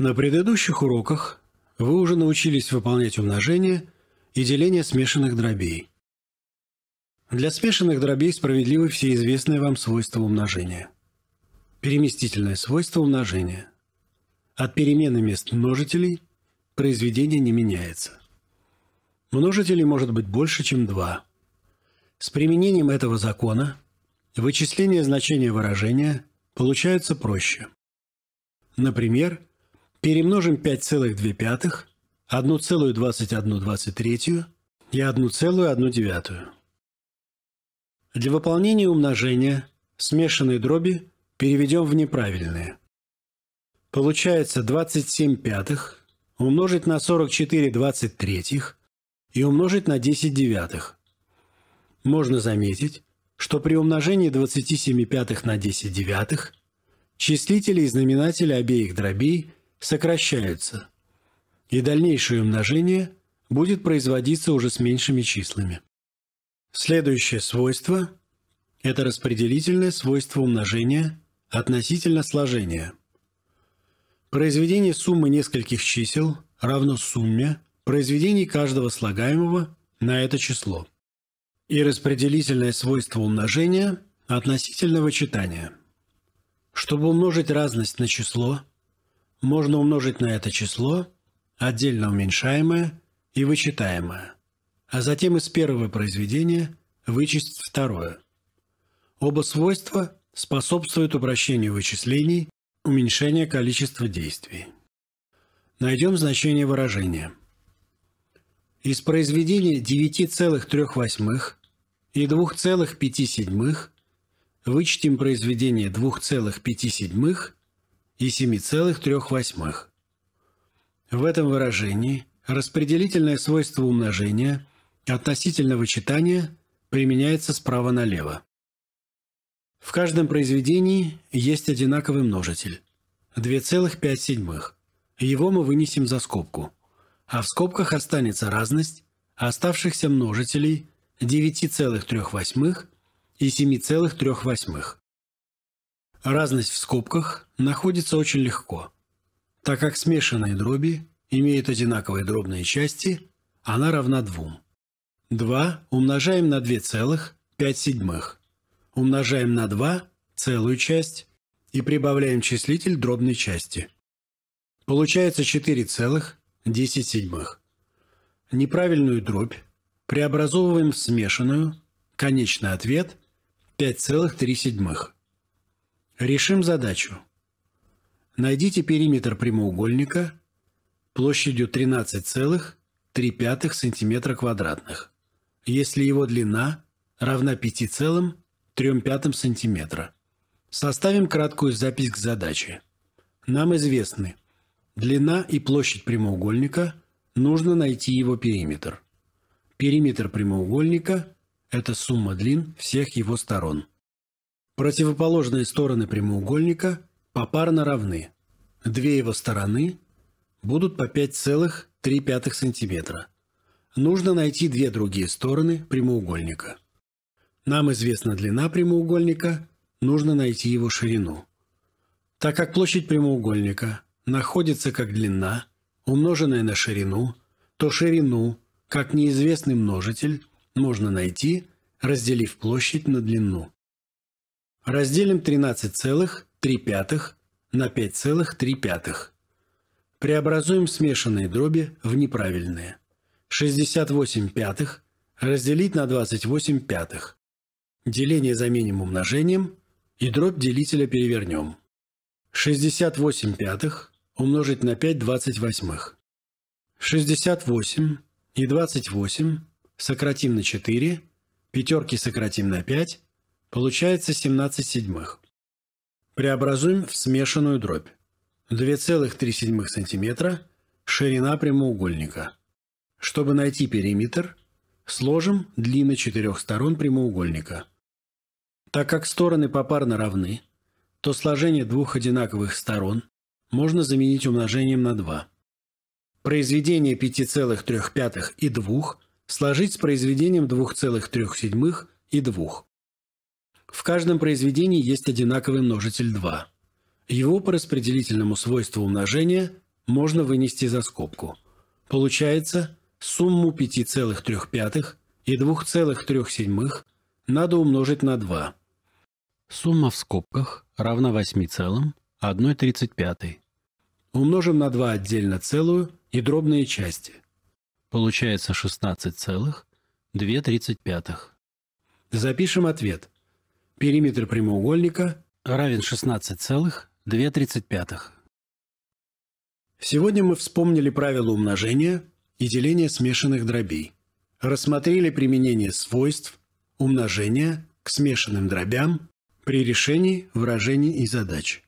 На предыдущих уроках вы уже научились выполнять умножение и деление смешанных дробей. Для смешанных дробей справедливы все известные вам свойства умножения. Переместительное свойство умножения. От перемены мест множителей произведение не меняется. Множителей может быть больше, чем два. С применением этого закона вычисление значения выражения получается проще. Например, перемножим 5,2, 1,2123 и 1,1. Для выполнения умножения смешанные дроби переведем в неправильные. Получается 27 пятых умножить на 44 23 и умножить на 10 девятых. Можно заметить, что при умножении 27 пятых на 10 девятых числители и знаменатели обеих дробей – сокращаются, и дальнейшее умножение будет производиться уже с меньшими числами. Следующее свойство – это распределительное свойство умножения относительно сложения. Произведение суммы нескольких чисел равно сумме произведений каждого слагаемого на это число. И распределительное свойство умножения относительно вычитания. Чтобы умножить разность на число, можно умножить на это число, отдельно уменьшаемое и вычитаемое, а затем из первого произведения вычесть второе. Оба свойства способствуют упрощению вычислений, уменьшению количества действий. Найдем значение выражения. Из произведения 9,3 и 2,5 вычтем произведение 2,5 и 7,3. В этом выражении распределительное свойство умножения относительно вычитания применяется справа налево. В каждом произведении есть одинаковый множитель – 2,5. Его мы вынесем за скобку, а в скобках останется разность оставшихся множителей 9,3 и 7,3. Разность в скобках находится очень легко. Так как смешанные дроби имеют одинаковые дробные части, она равна 2. 2 умножаем на 2,5 седьмых, умножаем на 2 целую часть и прибавляем числитель дробной части. Получается 4,10 седьмых. Неправильную дробь преобразовываем в смешанную, конечный ответ 5,3 седьмых. Решим задачу. Найдите периметр прямоугольника площадью 13,3 см квадратных, если его длина равна 5,3 см. Составим краткую запись к задаче. Нам известны длина и площадь прямоугольника, нужно найти его периметр. Периметр прямоугольника – это сумма длин всех его сторон. Противоположные стороны прямоугольника попарно равны. Две его стороны будут по 5,3 см. Нужно найти две другие стороны прямоугольника. Нам известна длина прямоугольника, нужно найти его ширину. Так как площадь прямоугольника находится как длина, умноженная на ширину, то ширину, как неизвестный множитель, можно найти, разделив площадь на длину. Разделим 13,3 на 5,3. Преобразуем смешанные дроби в неправильные. 68 пятых разделить на 28 пятых. Деление заменим умножением и дробь делителя перевернем. 68 пятых умножить на 5 двадцать восьмых. 68 и 28 сократим на 4, пятерки сократим на 5, Получается 17 седьмых. Преобразуем в смешанную дробь. 2,3 см ширина прямоугольника. Чтобы найти периметр, сложим длины четырех сторон прямоугольника. Так как стороны попарно равны, то сложение двух одинаковых сторон можно заменить умножением на 2. Произведение 5,3 и 2 сложить с произведением 2,3 и 2. В каждом произведении есть одинаковый множитель 2. Его по распределительному свойству умножения можно вынести за скобку. Получается, сумму 5,3 и 2,3 надо умножить на 2. Сумма в скобках равна 8,135. Умножим на 2 отдельно целую и дробные части. Получается 16,235. Запишем ответ – Периметр прямоугольника равен 16,235. Сегодня мы вспомнили правила умножения и деления смешанных дробей, рассмотрели применение свойств умножения к смешанным дробям при решении выражений и задач.